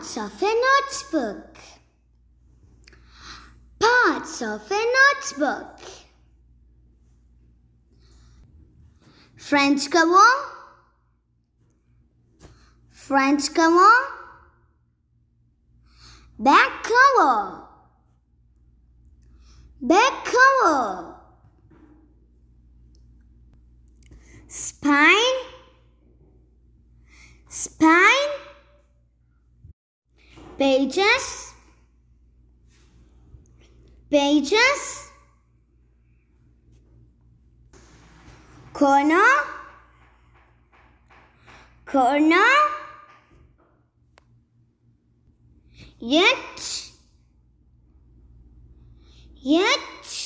Parts of a notebook. Parts of a notebook. French cover. French cover. Back cover. Back cover. Spine. Spine pages, pages, corner, corner, yet, yet,